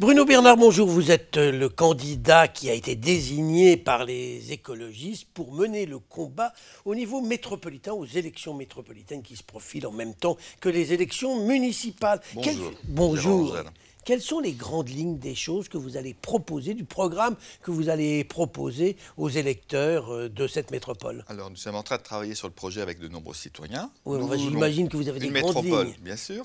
Bruno Bernard, bonjour. Vous êtes euh, le candidat qui a été désigné par les écologistes pour mener le combat au niveau métropolitain, aux élections métropolitaines qui se profilent en même temps que les élections municipales. Bonjour. Quelles... bonjour. Quelles sont les grandes lignes des choses que vous allez proposer, du programme que vous allez proposer aux électeurs euh, de cette métropole Alors, nous sommes en train de travailler sur le projet avec de nombreux citoyens. Oui, bah, J'imagine que vous avez des grandes lignes. métropole, bien sûr,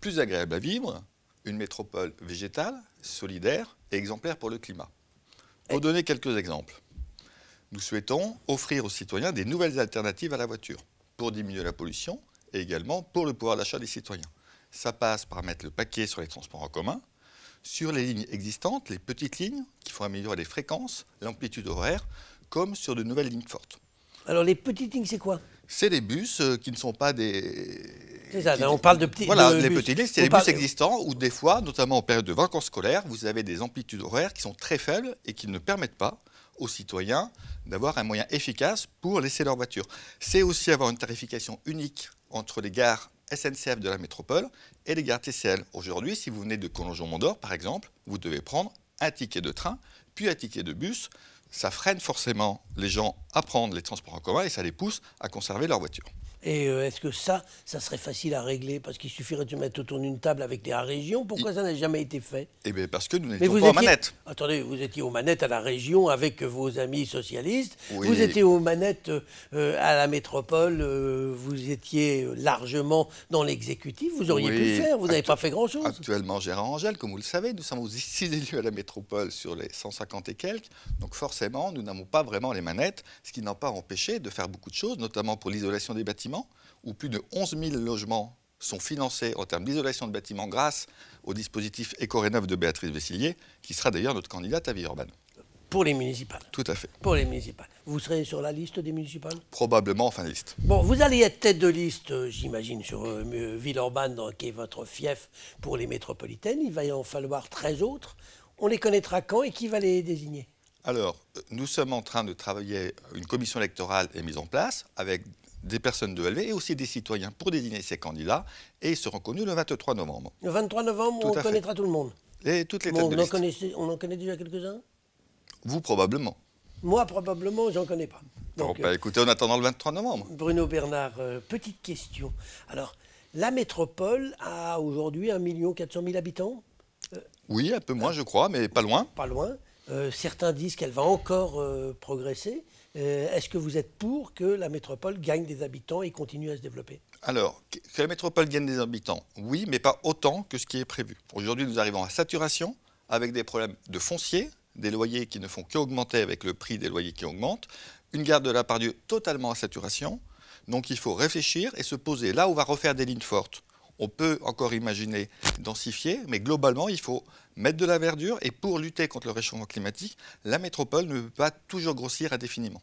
plus agréable à vivre, une métropole végétale, solidaire et exemplaire pour le climat. Pour donner quelques exemples, nous souhaitons offrir aux citoyens des nouvelles alternatives à la voiture pour diminuer la pollution et également pour le pouvoir d'achat des citoyens. Ça passe par mettre le paquet sur les transports en commun, sur les lignes existantes, les petites lignes qui font améliorer les fréquences, l'amplitude horaire, comme sur de nouvelles lignes fortes. Alors les petites lignes, c'est quoi C'est les bus euh, qui ne sont pas des, ça, on parle de petits Voilà, les petits lignes, c'est les bus existants où des fois, notamment en période de vacances scolaires, vous avez des amplitudes horaires qui sont très faibles et qui ne permettent pas aux citoyens d'avoir un moyen efficace pour laisser leur voiture. C'est aussi avoir une tarification unique entre les gares SNCF de la métropole et les gares TCL. Aujourd'hui, si vous venez de Collonge-en-Mont-d'Or, par exemple, vous devez prendre un ticket de train, puis un ticket de bus. Ça freine forcément les gens à prendre les transports en commun et ça les pousse à conserver leur voiture. Et euh, est-ce que ça, ça serait facile à régler Parce qu'il suffirait de mettre autour d'une table avec des régions. Pourquoi ça n'a jamais été fait Eh bien, parce que nous n'étions pas aux manettes. Attendez, vous étiez aux manettes à la région avec vos amis socialistes. Vous étiez aux manettes euh, à la métropole. Euh, vous étiez largement dans l'exécutif. Vous auriez pu le faire. Vous n'avez pas fait grand-chose. Actuellement, Gérard Angèle, comme vous le savez, nous sommes ici élus à la métropole sur les 150 et quelques. Donc, forcément, nous n'avons pas vraiment les manettes, ce qui n'a pas empêché de faire beaucoup de choses, notamment pour l'isolation des bâtiments où plus de 11 000 logements sont financés en termes d'isolation de bâtiments grâce au dispositif Éco-Rénov de Béatrice Vessillier, qui sera d'ailleurs notre candidate à Villeurbanne. Pour les municipales Tout à fait. Pour les municipales. Vous serez sur la liste des municipales Probablement en fin de liste. Bon, vous allez être tête de liste, euh, j'imagine, sur euh, Villeurbanne, euh, qui est votre fief pour les métropolitaines. Il va y en falloir 13 autres. On les connaîtra quand et qui va les désigner alors, nous sommes en train de travailler, une commission électorale est mise en place avec des personnes de LV et aussi des citoyens pour désigner ces candidats. Et ils seront connus le 23 novembre. Le 23 novembre, on connaîtra tout le monde. Et toutes les bon, on en connaît déjà quelques-uns Vous, probablement. Moi, probablement, j'en connais pas. Donc, bah, euh, écoutez, en attendant le 23 novembre. Bruno Bernard, euh, petite question. Alors, la métropole a aujourd'hui 1 400 000 habitants euh, Oui, un peu moins, je crois, mais pas loin. Pas loin. Euh, certains disent qu'elle va encore euh, progresser. Euh, est-ce que vous êtes pour que la métropole gagne des habitants et continue à se développer Alors, que la métropole gagne des habitants, oui, mais pas autant que ce qui est prévu. Aujourd'hui, nous arrivons à saturation avec des problèmes de foncier, des loyers qui ne font qu'augmenter avec le prix des loyers qui augmente, une garde de la Pardieu totalement à saturation. Donc il faut réfléchir et se poser là où on va refaire des lignes fortes on peut encore imaginer densifier, mais globalement, il faut mettre de la verdure et pour lutter contre le réchauffement climatique, la métropole ne peut pas toujours grossir indéfiniment.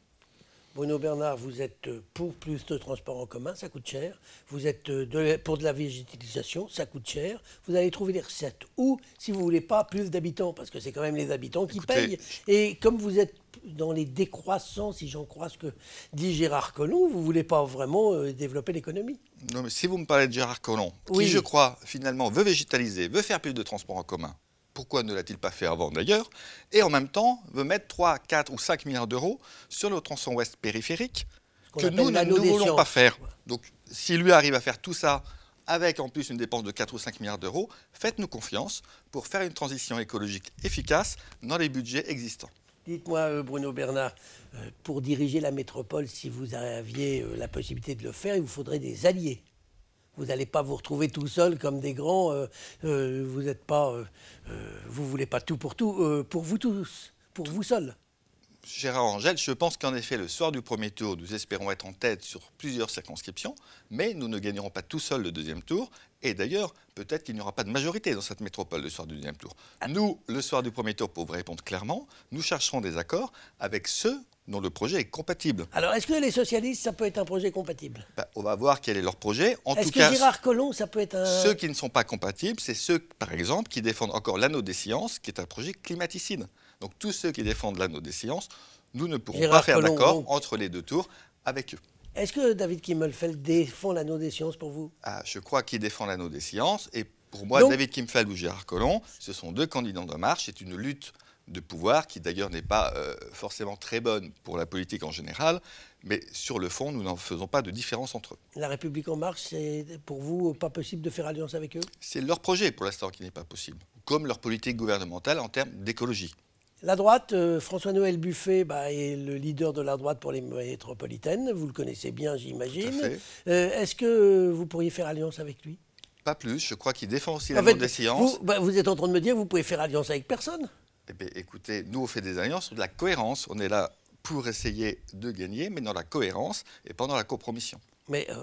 Bruno Bernard, vous êtes euh, pour plus de transports en commun, ça coûte cher. Vous êtes euh, pour de la végétalisation, ça coûte cher. Vous allez trouver des recettes. Ou, si vous voulez pas, plus d'habitants, parce que c'est quand même les habitants qui payent. Et comme vous êtes dans les décroissants, si j'en crois ce que dit Gérard Collomb, vous voulez pas vraiment euh, développer l'économie. Non, mais si vous me parlez de Gérard Collomb, qui, je crois, finalement, veut végétaliser, veut faire plus de transports en commun, pourquoi ne l'a-t-il pas fait avant d'ailleurs Et en même temps, veut mettre 3, 4 ou 5 milliards d'euros sur le tronçon ouest périphérique que nous ne voulons pas faire. Donc, s'il lui arrive à faire tout ça avec en plus une dépense de 4 ou 5 milliards d'euros, faites-nous confiance pour faire une transition écologique efficace dans les budgets existants. Dites-moi, euh, Bruno Bernard, euh, pour diriger la métropole, si vous aviez euh, la possibilité de le faire, il vous faudrait des alliés. Vous n'allez pas vous retrouver tout seul comme des grands. Euh, euh, vous n'êtes pas, euh, vous voulez pas tout pour tout, pour vous tous, pour vous seuls. Gérard Angel, je pense qu'en effet, le soir du premier tour, nous espérons être en tête sur plusieurs circonscriptions, mais nous ne gagnerons pas tout seuls le deuxième tour. Et d'ailleurs, peut-être qu'il n'y aura pas de majorité dans cette métropole le soir du deuxième tour. Nous, le soir du premier tour, pour vous répondre clairement, nous chercherons des accords avec ceux dont le projet est compatible. Alors, est-ce que les socialistes, ça peut être un projet compatible bah, On va voir quel est leur projet. En est-ce que cas, Gérard Collomb, ça peut être un... Ceux qui ne sont pas compatibles, c'est ceux, par exemple, qui défendent encore l'anneau des sciences, qui est un projet climaticide. Donc tous ceux qui défendent l'anneau des sciences, nous ne pourrons pas faire d'accord entre les deux tours avec eux. Est-ce que David Kimmelfeld défend l'anneau des sciences pour vous ah, Je crois qu'il défend l'anneau des sciences. Et pour moi, David Kimmelfeld ou Gérard Collomb, ce sont deux candidats de marche. C'est une lutte de pouvoir qui d'ailleurs n'est pas euh, forcément très bonne pour la politique en général, mais sur le fond, nous n'en faisons pas de différence entre eux. La République en marche, c'est pour vous pas possible de faire alliance avec eux C'est leur projet pour l'instant qui n'est pas possible, comme leur politique gouvernementale en termes d'écologie. La droite, euh, François-Noël Buffet bah, est le leader de la droite pour les métropolitaines. Vous le connaissez bien, j'imagine. Euh, est-ce que vous pourriez faire alliance avec lui Pas plus. Je crois qu'il défend aussi la des sciences. – bah, Vous, êtes en train de me dire que vous pouvez faire alliance avec personne eh écoutez, nous, on fait des alliances de la cohérence. On est là pour essayer de gagner, mais dans la cohérence et pas dans la compromission. Mais euh,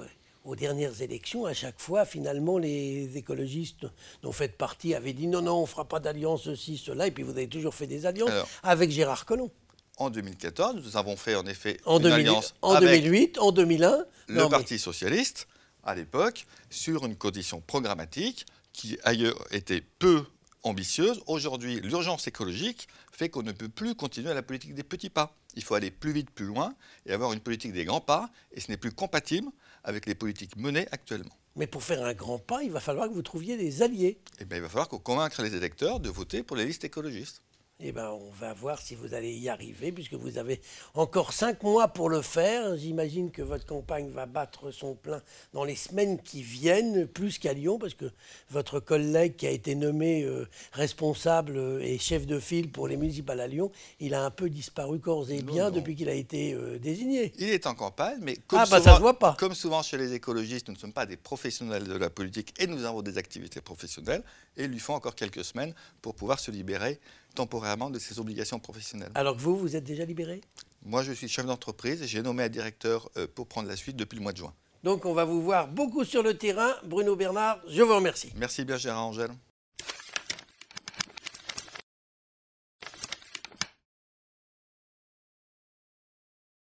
aux dernières élections, à chaque fois, finalement, les écologistes dont faites partie avaient dit non, non, on ne fera pas d'alliance, ceci, cela, et puis vous avez toujours fait des alliances avec Gérard Collomb. En 2014, nous avons fait en effet une alliance en 2008, en 2001. Le Parti socialiste, à l'époque, sur une condition programmatique qui ailleurs était peu ambitieuse. Aujourd'hui, l'urgence écologique fait qu'on ne peut plus continuer à la politique des petits pas. Il faut aller plus vite, plus loin et avoir une politique des grands pas, et ce n'est plus compatible avec les politiques menées actuellement. Mais pour faire un grand pas, il va falloir que vous trouviez des alliés. Et eh il va falloir qu'on convaincre les électeurs de voter pour les listes écologistes. Eh ben, on va voir si vous allez y arriver, puisque vous avez encore cinq mois pour le faire. J'imagine que votre campagne va battre son plein dans les semaines qui viennent, plus qu'à Lyon, parce que votre collègue qui a été nommé euh, responsable euh, et chef de file pour les municipales à Lyon, il a un peu disparu corps et bien depuis qu'il a été euh, désigné. Il est en campagne, mais ah, comme, bah, souvent, comme souvent chez les écologistes, nous ne sommes pas des professionnels de la politique et nous avons des activités professionnelles, et il lui faut encore quelques semaines pour pouvoir se libérer temporairement de ses obligations professionnelles. Alors que vous, vous êtes déjà libéré Moi, je suis chef d'entreprise et j'ai nommé un directeur euh, pour prendre la suite depuis le mois de juin. Donc on va vous voir beaucoup sur le terrain. Bruno Bernard, je vous remercie. Merci bien, Gérard Angèle.